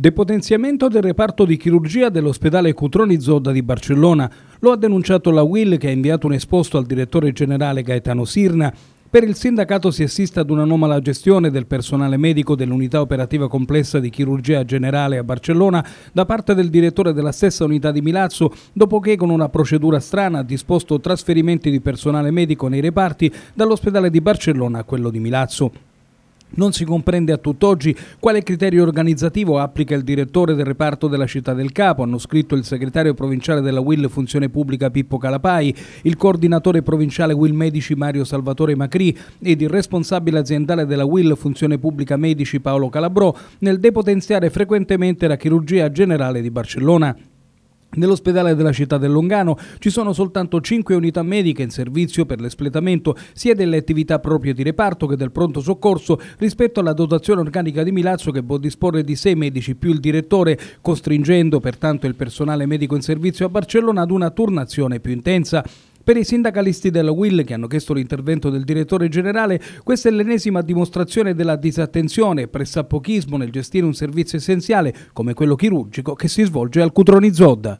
Depotenziamento del reparto di chirurgia dell'ospedale Cutroni Zodda di Barcellona. Lo ha denunciato la WIL che ha inviato un esposto al direttore generale Gaetano Sirna. Per il sindacato si assiste ad un'anomala gestione del personale medico dell'unità operativa complessa di chirurgia generale a Barcellona da parte del direttore della stessa unità di Milazzo, dopo che con una procedura strana ha disposto trasferimenti di personale medico nei reparti dall'ospedale di Barcellona a quello di Milazzo. Non si comprende a tutt'oggi quale criterio organizzativo applica il direttore del reparto della città del Capo, hanno scritto il segretario provinciale della WIL Funzione Pubblica Pippo Calapai, il coordinatore provinciale WIL Medici Mario Salvatore Macri ed il responsabile aziendale della WIL Funzione Pubblica Medici Paolo Calabrò nel depotenziare frequentemente la chirurgia generale di Barcellona. Nell'ospedale della città del Longano ci sono soltanto 5 unità mediche in servizio per l'espletamento sia delle attività proprie di reparto che del pronto soccorso rispetto alla dotazione organica di Milazzo che può disporre di 6 medici più il direttore, costringendo pertanto il personale medico in servizio a Barcellona ad una turnazione più intensa. Per i sindacalisti della Will, che hanno chiesto l'intervento del direttore generale, questa è l'ennesima dimostrazione della disattenzione e pressapochismo nel gestire un servizio essenziale come quello chirurgico che si svolge al Cutroni Zodda.